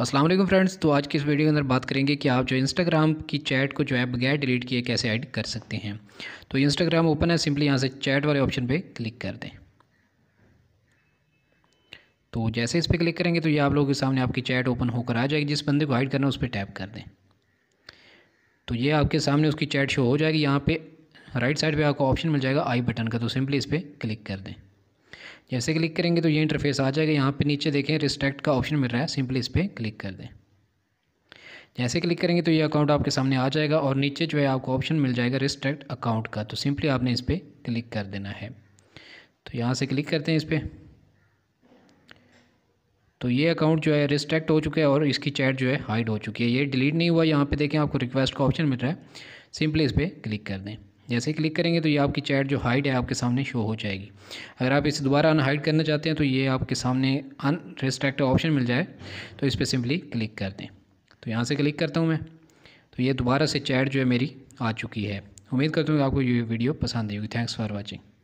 अस्सलाम वालेकुम फ्रेंड्स तो आज की इस वीडियो के अंदर बात करेंगे कि आप जो इंस्टाग्राम की चैट को जो है बगैर डिलीट किए कैसे ऐड कर सकते हैं तो इंस्टाग्राम ओपन है सिंपली यहाँ से चैट वाले ऑप्शन पे क्लिक कर दें तो जैसे इस पर क्लिक करेंगे तो ये आप लोगों के सामने आपकी चैट ओपन होकर आ जाएगी जिस बंदे को ऐड करना है उस पर टैप कर दें तो ये आपके सामने उसकी चैट शो हो जाएगी यहाँ पर राइट साइड पर आपको ऑप्शन मिल जाएगा आई बटन का तो सिंपली इस पर क्लिक कर दें जैसे क्लिक करेंगे तो ये इंटरफेस आ जाएगा यहाँ पे नीचे देखें रिस्ट्रैक्ट का ऑप्शन मिल रहा है सिंपली इस पर क्लिक कर दें जैसे क्लिक करेंगे तो ये अकाउंट आपके सामने आ जाएगा और नीचे जो है आपको ऑप्शन मिल जाएगा रिस्ट्रैक्ट अकाउंट का तो सिंपली आपने इस पर क्लिक कर देना है तो यहाँ से क्लिक करते हैं इस पर तो ये अकाउंट जो है रिस्ट्रैक्ट हो चुका है और इसकी चैट जो है हाइड हो चुकी है ये डिलीट नहीं हुआ यहाँ पे देखें आपको रिक्वेस्ट का ऑप्शन मिल रहा है सिंपली इस पर क्लिक कर दें जैसे ही क्लिक करेंगे तो ये आपकी चैट जो हाइड है आपके सामने शो हो जाएगी अगर आप इसे दोबारा अनहाइड करना चाहते हैं तो ये आपके सामने अनरिस्ट्रैक्ट ऑप्शन मिल जाए तो इस पर सिंपली क्लिक कर दें तो यहाँ से क्लिक करता हूँ मैं तो ये दोबारा से चैट जो है मेरी आ चुकी है उम्मीद करता हूँ आपको ये वीडियो पसंद आई होगी थैंक्स फॉर वॉचिंग